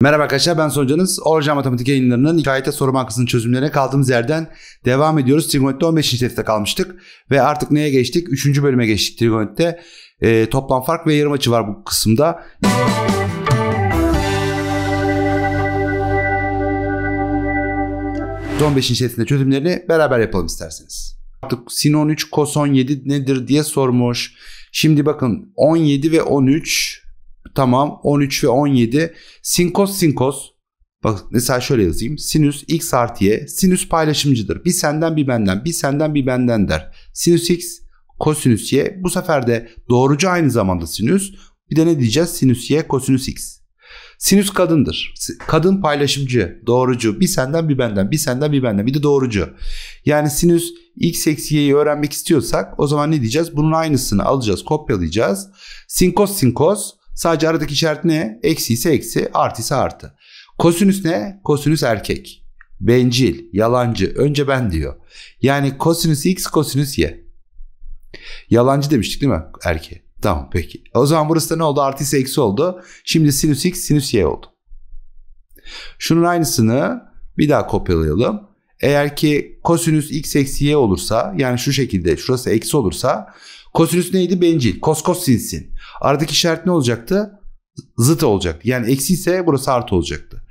Merhaba arkadaşlar ben Sonucanız. Orjan Matematik yayınlarının hikayete soru bankasının çözümlerine kaldığımız yerden devam ediyoruz. Trigonometri 15. testte kalmıştık ve artık neye geçtik? 3. bölüme geçtik Trigonomet'te. E, ee, toplam fark ve yarım açı var bu kısımda. Son 5. testinde çözümlerini beraber yapalım isterseniz. Artık sin 13 kos 17 nedir diye sormuş. Şimdi bakın 17 ve 13 Tamam 13 ve 17. Sinkos sinkos. Bak mesela şöyle yazayım. Sinüs x artı y. Sinüs paylaşımcıdır. Bir senden bir benden. Bir senden bir benden der. Sinüs x kosinüs y. Bu sefer de doğrucu aynı zamanda sinüs. Bir de ne diyeceğiz? Sinüs y kosinüs x. Sinüs kadındır. Kadın paylaşımcı, doğrucu. Bir senden bir benden, bir senden bir benden. Bir de doğrucu. Yani sinüs x eksi y'yi öğrenmek istiyorsak o zaman ne diyeceğiz? Bunun aynısını alacağız, kopyalayacağız. Sinkos sinkos Sadece aradaki işaret ne? Eksi ise eksi, artı ise artı. Kosinüs ne? Kosinüs erkek. Bencil, yalancı, önce ben diyor. Yani kosinüs x, kosinüs y. Yalancı demiştik değil mi erkeğe? Tamam peki. O zaman burası da ne oldu? Artı ise eksi oldu. Şimdi sinüs x, sinüs y oldu. Şunun aynısını bir daha kopyalayalım. Eğer ki kosinüs x eksi y olursa yani şu şekilde şurası eksi olursa Kosinüs neydi? Bencil. Kos kos sinsin. Aradaki işaret ne olacaktı? Zıt olacaktı. Yani eksi ise burası artı olacaktı.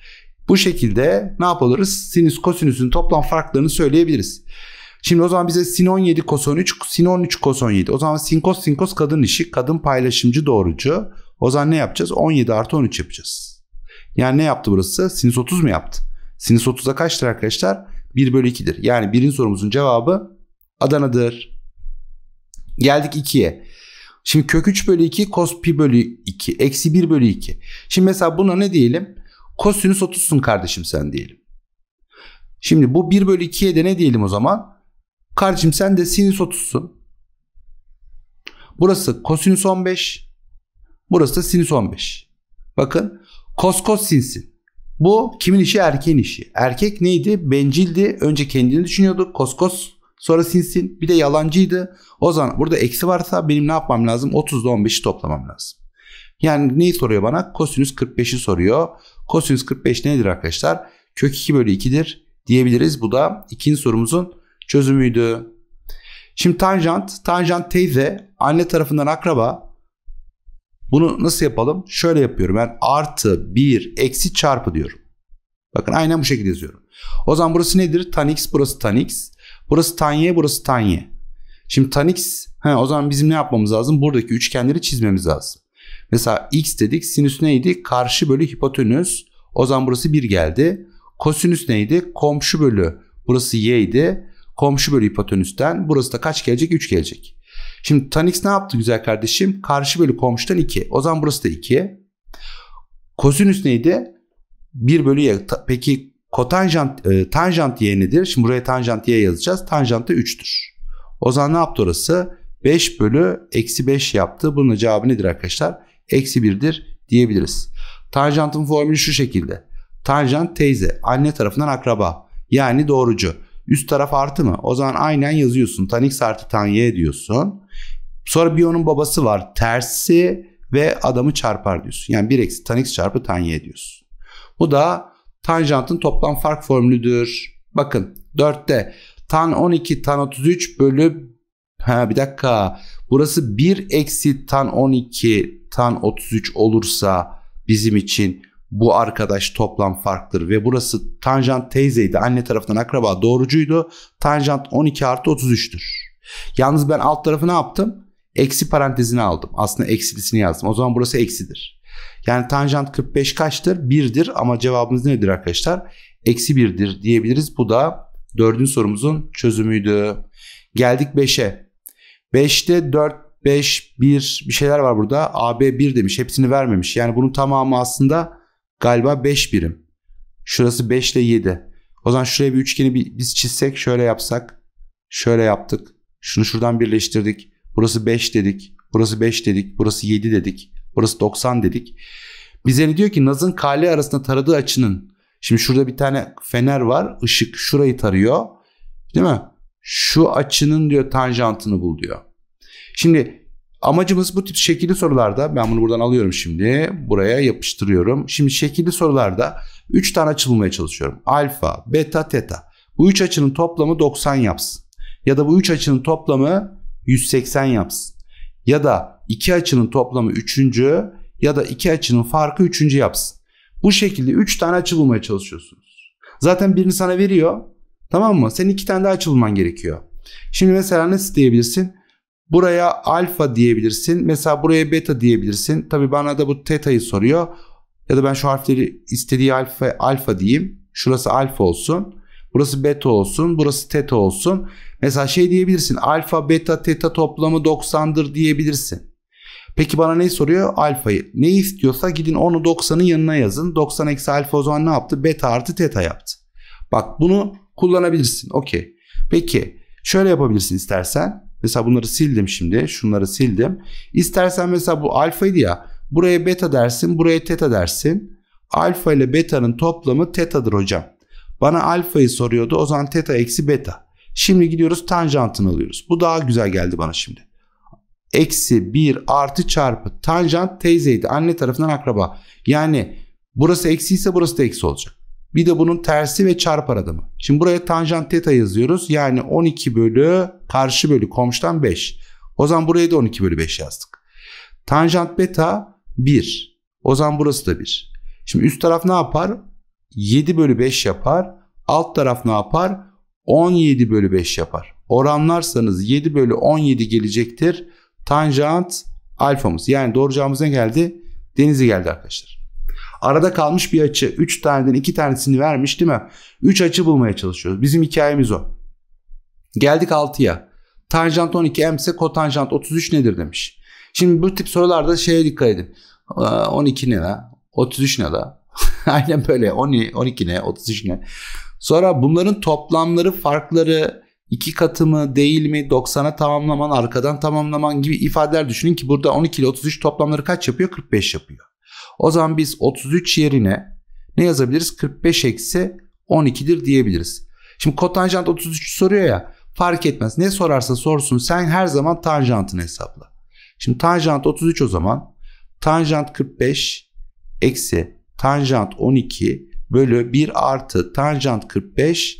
Bu şekilde ne yapabiliriz? Sinüs kosinüsün toplam farklarını söyleyebiliriz. Şimdi o zaman bize sin 17 kos 13, sin 13 kos 17. O zaman sin kos sin kos kadın işi, kadın paylaşımcı doğrucu. O zaman ne yapacağız? 17 artı 13 yapacağız. Yani ne yaptı burası? Sinüs 30 mu yaptı? Sinüs 30'a kaçtır arkadaşlar? 1 bölü 2'dir. Yani birinci sorumuzun cevabı Adana'dır. Geldik 2'ye. Şimdi kök 3 bölü 2 cos pi bölü 2 eksi 1 bölü 2. Şimdi mesela buna ne diyelim? Kosinüs 30'sun kardeşim sen diyelim. Şimdi bu 1 bölü 2'ye de ne diyelim o zaman? Kardeşim sen de sinüs 30'sun. Burası kosinüs 15. Burası da sinüs 15. Bakın kos kos sinsin. Bu kimin işi? Erkeğin işi. Erkek neydi? Bencildi. Önce kendini düşünüyordu. Kos kos Sonra Sinsin bir de yalancıydı. O zaman burada eksi varsa benim ne yapmam lazım? 30'da 15'i toplamam lazım. Yani neyi soruyor bana? Kosinüs 45'i soruyor. Kosinüs 45 nedir arkadaşlar? Kök 2 bölü 2'dir diyebiliriz. Bu da ikinci sorumuzun çözümüydü. Şimdi tanjant, tanjant teyze, anne tarafından akraba. Bunu nasıl yapalım? Şöyle yapıyorum. Ben artı 1 eksi çarpı diyorum. Bakın aynen bu şekilde yazıyorum. O zaman burası nedir? Tan x burası tan x. Burası tan y, burası tan y. Şimdi tan x, he, o zaman bizim ne yapmamız lazım? Buradaki üçgenleri çizmemiz lazım. Mesela x dedik, sinüs neydi? Karşı bölü hipotenüs. O zaman burası 1 geldi. Kosinüs neydi? Komşu bölü. Burası y idi. Komşu bölü hipotenüsten. Burası da kaç gelecek? 3 gelecek. Şimdi tan x ne yaptı güzel kardeşim? Karşı bölü komşudan 2. O zaman burası da 2. Kosinüs neydi? 1 bölü y. Peki Kotanjant e, tanjant y nedir? Şimdi buraya tanjant y yazacağız. Tanjant da 3'tür. O zaman ne yaptı orası? 5 bölü eksi 5 yaptı. Bunun cevabı nedir arkadaşlar? Eksi 1'dir diyebiliriz. Tanjantın formülü şu şekilde. Tanjant teyze. Anne tarafından akraba. Yani doğrucu. Üst taraf artı mı? O zaman aynen yazıyorsun. Tan x artı tan y diyorsun. Sonra bir onun babası var. Tersi ve adamı çarpar diyorsun. Yani 1 eksi tan x çarpı tan y diyorsun. Bu da Tanjantın toplam fark formülüdür. Bakın 4'te tan 12 tan 33 bölü ha bir dakika burası 1 eksi tan 12 tan 33 olursa bizim için bu arkadaş toplam farktır ve burası tanjant teyzeydi anne tarafından akraba doğrucuydu tanjant 12 artı 33'tür. Yalnız ben alt tarafı ne yaptım? Eksi parantezini aldım. Aslında eksilisini yazdım. O zaman burası eksidir. Yani tanjant 45 kaçtır? 1'dir ama cevabımız nedir arkadaşlar? Eksi 1'dir diyebiliriz. Bu da 4. sorumuzun çözümüydü. Geldik 5'e. 5'te 4, 5, 1 bir şeyler var burada. AB 1 demiş. Hepsini vermemiş. Yani bunun tamamı aslında galiba 5 birim. Şurası 5 ile 7. O zaman şuraya bir üçgeni biz çizsek şöyle yapsak. Şöyle yaptık. Şunu şuradan birleştirdik. Burası 5 dedik. Burası 5 dedik. Burası 7 dedik. Burası 90 dedik. Bize ne diyor ki Naz'ın kale arasında taradığı açının. Şimdi şurada bir tane fener var. Işık şurayı tarıyor. Değil mi? Şu açının diyor tanjantını bul diyor. Şimdi Amacımız bu tip şekilli sorularda ben bunu buradan alıyorum şimdi buraya yapıştırıyorum. Şimdi şekilli sorularda 3 tane açı bulmaya çalışıyorum. Alfa, beta, teta. Bu 3 açının toplamı 90 yapsın. Ya da bu 3 açının toplamı 180 yapsın. Ya da iki açının toplamı üçüncü ya da iki açının farkı üçüncü yapsın. Bu şekilde üç tane açı bulmaya çalışıyorsunuz. Zaten birini sana veriyor. Tamam mı? Senin iki tane daha açı bulman gerekiyor. Şimdi mesela ne diyebilirsin? Buraya alfa diyebilirsin. Mesela buraya beta diyebilirsin. Tabii bana da bu teta'yı soruyor. Ya da ben şu harfleri istediği alfa, alfa diyeyim. Şurası alfa olsun. Burası beta olsun. Burası teta olsun. Mesela şey diyebilirsin. Alfa, beta, teta toplamı 90'dır diyebilirsin. Peki bana ne soruyor? Alfayı. Ne istiyorsa gidin onu 90'ın yanına yazın. 90 eksi alfa o zaman ne yaptı? Beta artı teta yaptı. Bak bunu kullanabilirsin. Okey. Peki şöyle yapabilirsin istersen. Mesela bunları sildim şimdi. Şunları sildim. İstersen mesela bu alfaydı ya. Buraya beta dersin. Buraya teta dersin. Alfa ile beta'nın toplamı tetadır hocam. Bana alfayı soruyordu. O zaman teta eksi beta. Şimdi gidiyoruz tanjantını alıyoruz. Bu daha güzel geldi bana şimdi eksi 1 artı çarpı tanjant teyzeydi. Anne tarafından akraba. Yani burası eksi ise burası da eksi olacak. Bir de bunun tersi ve çarp aradımı. Şimdi buraya tanjant teta yazıyoruz. Yani 12 bölü karşı bölü komşudan 5. O zaman buraya da 12 bölü 5 yazdık. Tanjant beta 1. O zaman burası da 1. Şimdi üst taraf ne yapar? 7 bölü 5 yapar. Alt taraf ne yapar? 17 bölü 5 yapar. Oranlarsanız 7 bölü 17 gelecektir tanjant alfamız. Yani doğuracağımız ne geldi? Denizi geldi arkadaşlar. Arada kalmış bir açı. 3 taneden 2 tanesini vermiş değil mi? 3 açı bulmaya çalışıyoruz. Bizim hikayemiz o. Geldik 6'ya. Tanjant 12 m ise kotanjant 33 nedir demiş. Şimdi bu tip sorularda şeye dikkat edin. 12 ne la? 33 ne la? Aynen böyle 12 ne 33 ne. Sonra bunların toplamları farkları iki katı mı değil mi 90'a tamamlaman arkadan tamamlaman gibi ifadeler düşünün ki burada 12 ile 33 toplamları kaç yapıyor 45 yapıyor. O zaman biz 33 yerine ne yazabiliriz 45 eksi 12'dir diyebiliriz. Şimdi kotanjant 33 soruyor ya fark etmez ne sorarsa sorsun sen her zaman tanjantını hesapla. Şimdi tanjant 33 o zaman tanjant 45 eksi tanjant 12 bölü 1 artı tanjant 45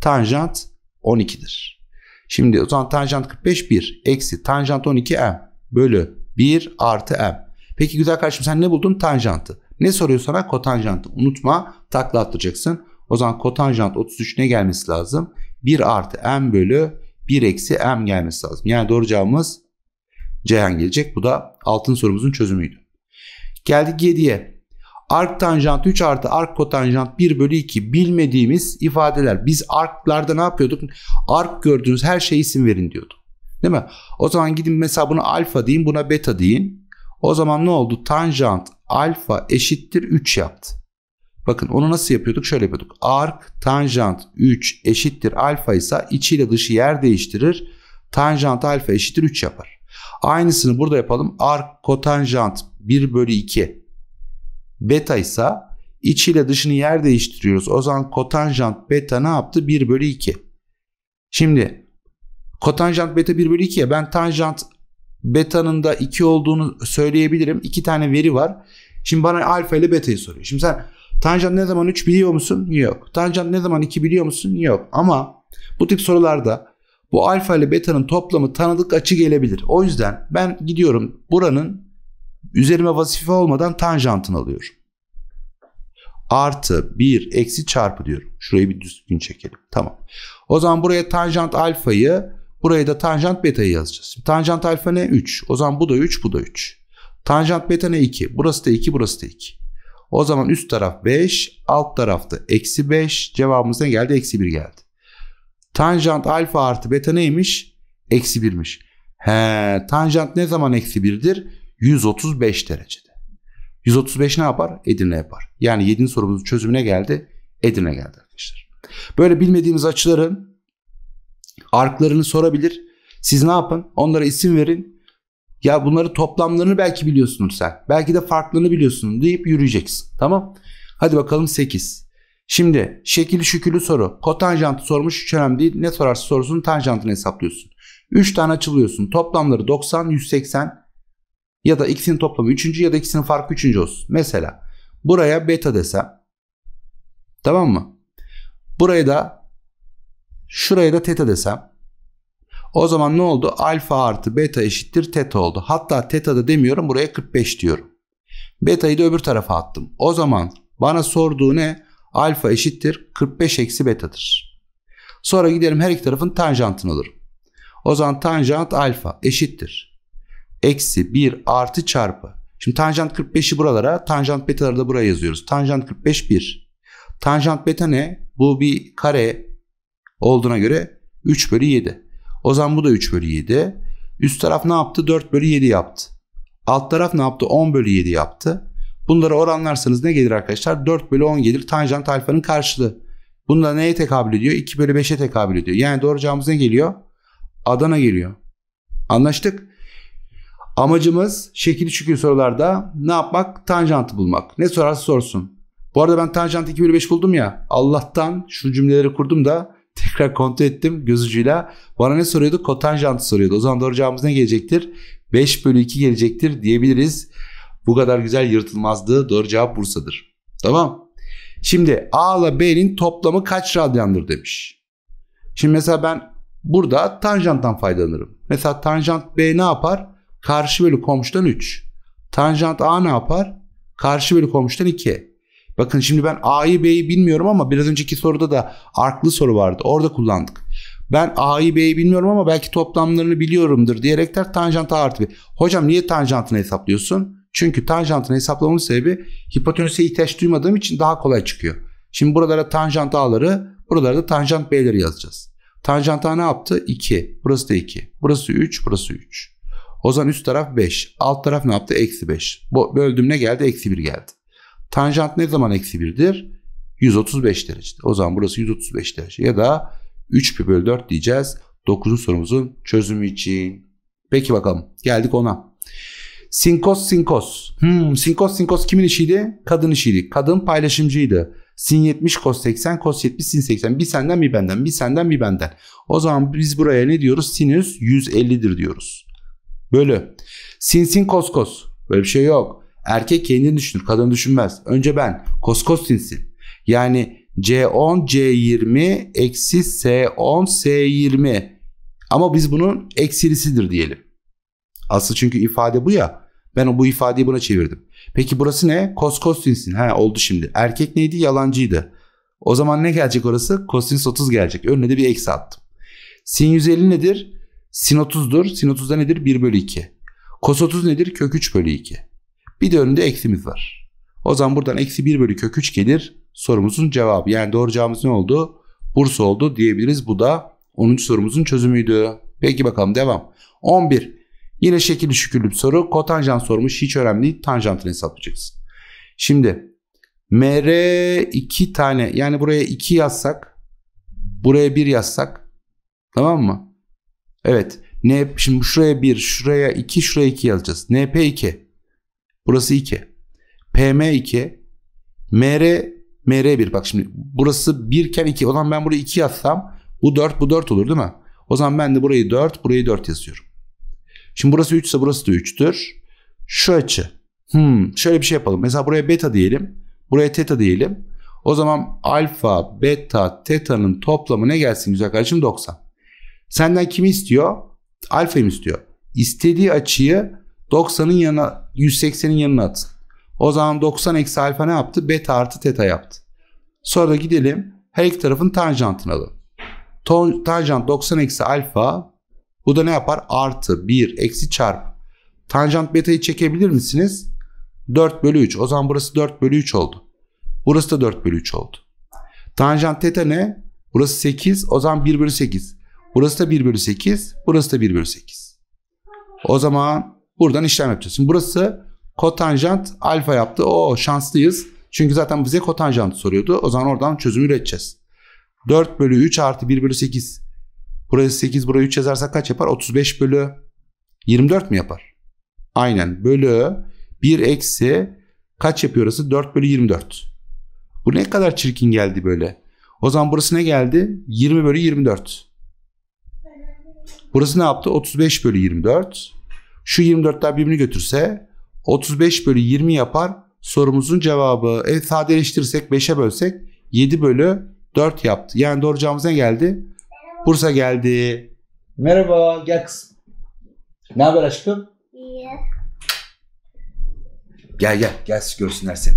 tanjant 12'dir. Şimdi o zaman tanjant 45 1 eksi tanjant 12 m bölü 1 artı m. Peki güzel kardeşim sen ne buldun? Tanjantı. Ne soruyor sana? Kotanjantı. Unutma takla atlayacaksın. O zaman kotanjant 33 ne gelmesi lazım? 1 artı m bölü 1 eksi m gelmesi lazım. Yani doğru cevabımız Ceyhan gelecek. Bu da altın sorumuzun çözümüydü. Geldik 7'ye. Ark tanjant 3 artı ark kotanjant 1 bölü 2 bilmediğimiz ifadeler. Biz arklarda ne yapıyorduk? Ark gördüğünüz her şeye isim verin diyorduk. Değil mi? O zaman gidin mesela buna alfa deyin buna beta deyin. O zaman ne oldu? Tanjant alfa eşittir 3 yaptı. Bakın onu nasıl yapıyorduk? Şöyle yapıyorduk. Ark tanjant 3 eşittir alfa ise içiyle dışı yer değiştirir. Tanjant alfa eşittir 3 yapar. Aynısını burada yapalım. Ark kotanjant 1 bölü 2 Beta ise içiyle dışını yer değiştiriyoruz. O zaman kotanjant beta ne yaptı? 1 bölü 2. Şimdi kotanjant beta 1 bölü 2'ye ben tanjant betanın da 2 olduğunu söyleyebilirim. 2 tane veri var. Şimdi bana alfa ile beta'yı soruyor. Şimdi sen tanjant ne zaman 3 biliyor musun? Yok. Tanjant ne zaman 2 biliyor musun? Yok. Ama bu tip sorularda bu alfa ile beta'nın toplamı tanıdık açı gelebilir. O yüzden ben gidiyorum buranın Üzerime vazife olmadan tanjantını alıyorum. Artı 1 eksi çarpı diyorum. Şurayı bir düzgün çekelim. Tamam. O zaman buraya tanjant alfayı buraya da tanjant beta'yı yazacağız. tanjant alfa ne? 3. O zaman bu da 3 bu da 3. Tanjant beta ne? 2. Burası da 2 burası da 2. O zaman üst taraf 5 alt tarafta eksi 5 cevabımız ne geldi? Eksi 1 geldi. Tanjant alfa artı beta neymiş? Eksi 1'miş. He, tanjant ne zaman eksi 1'dir? 135 derecede. 135 ne yapar? Edirne yapar. Yani 7. sorumuzun çözümüne geldi. Edirne geldi arkadaşlar. Böyle bilmediğimiz açıların arklarını sorabilir. Siz ne yapın? Onlara isim verin. Ya bunları toplamlarını belki biliyorsunuz sen. Belki de farklılığını biliyorsun deyip yürüyeceksin. Tamam. Hadi bakalım 8. Şimdi şekil şükürlü soru. Kotanjantı sormuş hiç önemli değil. Ne sorarsa sorusun? tanjantını hesaplıyorsun. 3 tane açılıyorsun. Toplamları 90, 180, ya da ikisinin toplamı üçüncü ya da ikisinin farkı üçüncü olsun. Mesela buraya beta desem tamam mı? Buraya da şuraya da teta desem o zaman ne oldu? Alfa artı beta eşittir teta oldu. Hatta teta da demiyorum buraya 45 diyorum. Beta'yı da öbür tarafa attım. O zaman bana sorduğu ne? Alfa eşittir 45 eksi betadır. Sonra gidelim her iki tarafın tanjantını alırım. O zaman tanjant alfa eşittir eksi 1 artı çarpı. Şimdi tanjant 45'i buralara tanjant betaları da buraya yazıyoruz. Tanjant 45 1. Tanjant beta ne? Bu bir kare olduğuna göre 3 bölü 7. O zaman bu da 3 bölü 7. Üst taraf ne yaptı? 4 bölü 7 yaptı. Alt taraf ne yaptı? 10 bölü 7 yaptı. Bunları oranlarsanız ne gelir arkadaşlar? 4 bölü 10 gelir. Tanjant alfanın karşılığı. Bunda neye tekabül ediyor? 2 bölü 5'e tekabül ediyor. Yani doğru cevabımız ne geliyor? Adana geliyor. Anlaştık. Amacımız şekil şükür sorularda ne yapmak? Tanjantı bulmak. Ne sorarsa sorsun. Bu arada ben tanjant 2 bölü 5 buldum ya. Allah'tan şu cümleleri kurdum da tekrar kontrol ettim gözücüyle. Bana ne soruyordu? Kotanjantı soruyordu. O zaman doğru cevabımız ne gelecektir? 5 bölü 2 gelecektir diyebiliriz. Bu kadar güzel yırtılmazdı. Doğru cevap Bursa'dır. Tamam. Şimdi A ile B'nin toplamı kaç radyandır demiş. Şimdi mesela ben burada tanjanttan faydalanırım. Mesela tanjant B ne yapar? Karşı bölü komşudan 3. Tanjant A ne yapar? Karşı bölü komşudan 2. Bakın şimdi ben A'yı B'yi bilmiyorum ama biraz önceki soruda da arklı soru vardı. Orada kullandık. Ben A'yı B'yi bilmiyorum ama belki toplamlarını biliyorumdur diyerekler tanjant A artı B. Hocam niye tanjantını hesaplıyorsun? Çünkü tanjantını hesaplamanın sebebi hipotenüse ihtiyaç duymadığım için daha kolay çıkıyor. Şimdi buralara tanjant A'ları, buralara da tanjant B'leri yazacağız. Tanjant A ne yaptı? 2. Burası da 2. Burası 3, burası 3. O zaman üst taraf 5. Alt taraf ne yaptı? Eksi 5. Böldüm ne geldi? Eksi 1 geldi. Tanjant ne zaman eksi 1'dir? 135 derece. O zaman burası 135 derece. Ya da 3 pi bölü 4 diyeceğiz. 9. sorumuzun çözümü için. Peki bakalım. Geldik ona. Sinkos sinkos. Hmm, sinkos sinkos kimin işiydi? Kadın işiydi. Kadın paylaşımcıydı. Sin 70 cos 80 cos 70 sin 80. Bir senden bir benden bir senden bir benden. O zaman biz buraya ne diyoruz? Sinüs 150'dir diyoruz. Bölü. Sinsin koskos. Böyle bir şey yok. Erkek kendini düşünür. Kadın düşünmez. Önce ben. Koskos sinsin. Yani C10 C20 eksi S10 S20. Ama biz bunun eksilisidir diyelim. Aslı çünkü ifade bu ya. Ben bu ifadeyi buna çevirdim. Peki burası ne? Kos kosinsin. Ha oldu şimdi. Erkek neydi? Yalancıydı. O zaman ne gelecek orası? Kosins 30 gelecek. Önüne de bir eksi attım. Sin 150 nedir? Sin 30'dur. Sin 30'da nedir? 1 bölü 2. Kos 30 nedir? Kök 3 bölü 2. Bir de önünde eksimiz var. O zaman buradan eksi 1 bölü kök 3 gelir. Sorumuzun cevabı. Yani doğru cevabımız ne oldu? Bursa oldu diyebiliriz. Bu da 10. sorumuzun çözümüydü. Peki bakalım devam. 11. Yine şekilli şükürlü soru. Kotanjant sormuş. Hiç önemli değil. Tanjantını hesaplayacaksın. Şimdi MR 2 tane yani buraya 2 yazsak buraya 1 yazsak tamam mı? Evet. N, şimdi şuraya 1, şuraya 2, şuraya 2 alacağız. NP 2. Burası 2. PM 2. MR, MR 1. Bak şimdi burası 1 iken 2. O zaman ben buraya 2 yazsam bu 4, bu 4 olur değil mi? O zaman ben de burayı 4, burayı 4 yazıyorum. Şimdi burası 3 ise burası da 3'tür. Şu açı. Hmm, şöyle bir şey yapalım. Mesela buraya beta diyelim. Buraya teta diyelim. O zaman alfa, beta, teta'nın toplamı ne gelsin güzel kardeşim? 90. Senden kimi istiyor? Alfa'yı istiyor? İstediği açıyı 90'ın yanına 180'in yanına atın. O zaman 90 eksi alfa ne yaptı? Beta artı teta yaptı. Sonra da gidelim her iki tarafın tanjantını alalım. Tanjant 90 eksi alfa bu da ne yapar? Artı 1 eksi çarp. Tanjant beta'yı çekebilir misiniz? 4 bölü 3. O zaman burası 4 bölü 3 oldu. Burası da 4 bölü 3 oldu. Tanjant teta ne? Burası 8. O zaman 1 bölü 8. Burası da 1 bölü 8. Burası da 1 bölü 8. O zaman buradan işlem yapacağız. Şimdi burası kotanjant alfa yaptı. O şanslıyız. Çünkü zaten bize kotanjantı soruyordu. O zaman oradan çözümü üreteceğiz. 4 bölü 3 artı 1 bölü 8. Burası 8 buraya 3 yazarsak kaç yapar? 35 bölü 24 mi yapar? Aynen. Bölü 1 eksi kaç yapıyor orası? 4 bölü 24. Bu ne kadar çirkin geldi böyle. O zaman burası ne geldi? 20 bölü 24. Burası ne yaptı? 35 bölü 24. Şu 24'ler birbirini götürse 35 bölü 20 yapar sorumuzun cevabı. Evet sadeleştirirsek 5'e bölsek 7 bölü 4 yaptı. Yani doğru cevabımız ne geldi? Bursa geldi. Merhaba gel kızım. Ne haber aşkım? İyi. Gel gel gel görsünler seni.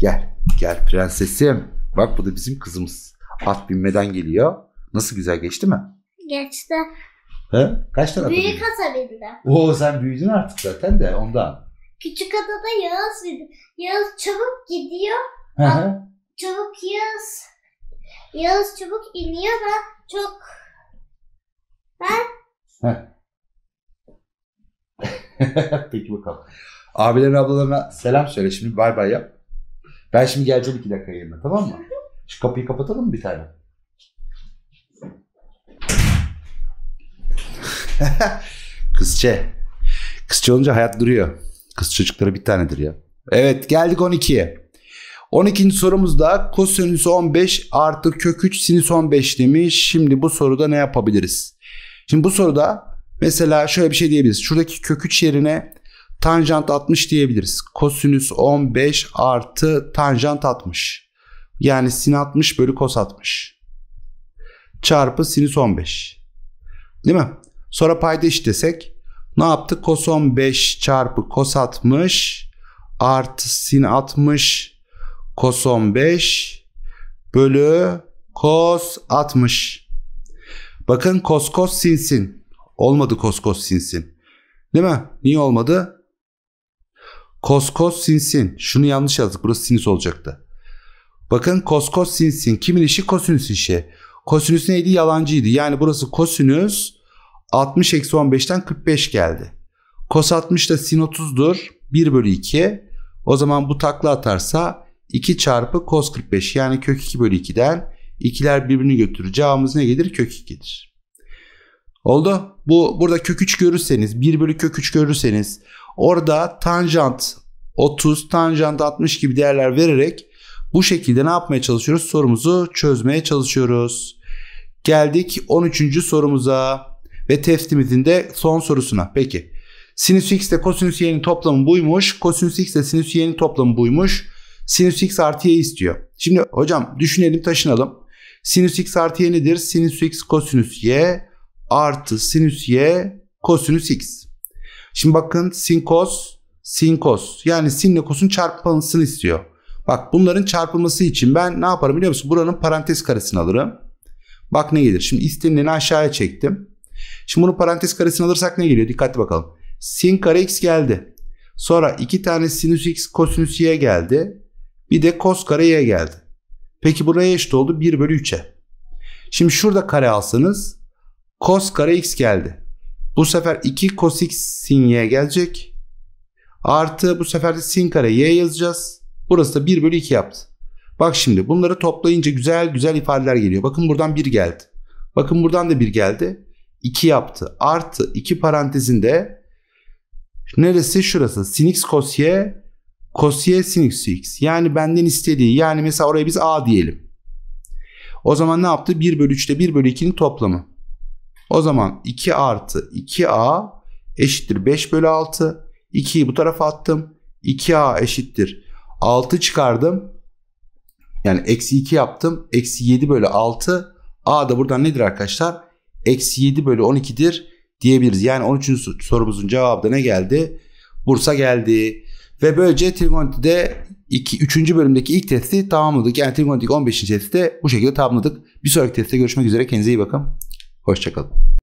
Gel gel prensesim. Bak bu da bizim kızımız. At binmeden geliyor. Nasıl güzel geçti mi? Geçti. He? Kaç tane ata Büyük bindin? ata bindim. Oo sen büyüdün artık zaten de ondan. Küçük adada Yağız bindi. Yağız çabuk gidiyor. Hı hı. Çabuk Yağız. Yağız çabuk iniyor ben çok ben Heh. Peki bakalım. Abilerin ablalarına selam söyle şimdi bay bay yap. Ben şimdi geleceğim iki dakika yerine tamam mı? Şu kapıyı kapatalım mı bir tane? Kızçe. Kızçe olunca hayat duruyor. Kız çocukları bir tanedir ya. Evet geldik 12'ye. 12. sorumuzda kosinüs 15 artı kök 3 sinüs 15 demiş. Şimdi bu soruda ne yapabiliriz? Şimdi bu soruda mesela şöyle bir şey diyebiliriz. Şuradaki kök 3 yerine tanjant 60 diyebiliriz. Kosinüs 15 artı tanjant 60. Yani sin 60 bölü kos 60. Çarpı sinüs 15. Değil mi? Sonra paydaş desek ne yaptı? Kos 5 çarpı kos 60 artı sin 60 kos 5 bölü kos 60. Bakın kos kos sin sin. Olmadı kos kos sin sin. Değil mi? Niye olmadı? Kos kos sin sin. Şunu yanlış yazdık. Burası sinüs olacaktı. Bakın kos kos sin sin. Kimin işi? Kosinüs işi. Kosinüs neydi? Yalancıydı. Yani burası kosinüs 60 eksi 15'ten 45 geldi. Cos 60 da sin 30'dur. 1 bölü 2. O zaman bu takla atarsa 2 çarpı cos 45 yani kök 2 bölü 2'den ikiler birbirini götürür. Cevabımız ne gelir? Kök 2'dir. Oldu. Bu burada kök 3 görürseniz 1 bölü kök 3 görürseniz orada tanjant 30 tanjant 60 gibi değerler vererek bu şekilde ne yapmaya çalışıyoruz? Sorumuzu çözmeye çalışıyoruz. Geldik 13. sorumuza. Ve testimizin de son sorusuna. Peki sinüs x ile kosinüs y'nin toplamı buymuş. Kosinüs x ile sinüs y'nin toplamı buymuş. Sinüs x artı y istiyor. Şimdi hocam düşünelim taşınalım. Sinüs x artı y nedir? Sinüs x kosinüs y artı sinüs y kosinüs x. Şimdi bakın sin kos sin kos yani sin sinle kosun çarpılmasını istiyor. Bak bunların çarpılması için ben ne yaparım biliyor musun? Buranın parantez karesini alırım. Bak ne gelir. Şimdi istenileni aşağıya çektim. Şimdi bunu parantez karesine alırsak ne geliyor? Dikkatli bakalım. Sin kare x geldi. Sonra iki tane sinüs x kosinüs y geldi. Bir de kos kare y geldi. Peki buraya eşit oldu 1 bölü 3'e. Şimdi şurada kare alsanız kos kare x geldi. Bu sefer 2 kos x sin y gelecek. Artı bu sefer de sin kare y yazacağız. Burası da 1 bölü 2 yaptı. Bak şimdi bunları toplayınca güzel güzel ifadeler geliyor. Bakın buradan 1 geldi. Bakın buradan da 1 geldi. 2 yaptı. Artı 2 parantezinde neresi şurası? Sin x cos y sin x x. Yani benden istediği yani mesela oraya biz a diyelim. O zaman ne yaptı? 1 bölü 3 ile 1 bölü 2'nin toplamı. O zaman 2 artı 2a eşittir 5 bölü 6. 2'yi bu tarafa attım. 2a eşittir 6 çıkardım. Yani eksi 2 yaptım. Eksi 7 bölü 6. a da buradan nedir arkadaşlar? eksi 7 bölü 12'dir diyebiliriz. Yani 13. sorumuzun cevabı da ne geldi? Bursa geldi. Ve böylece trigonometride 2, 3. bölümdeki ilk testi tamamladık. Yani trigonometrik 15. testi de bu şekilde tamamladık. Bir sonraki testte görüşmek üzere. Kendinize iyi bakın. Hoşçakalın.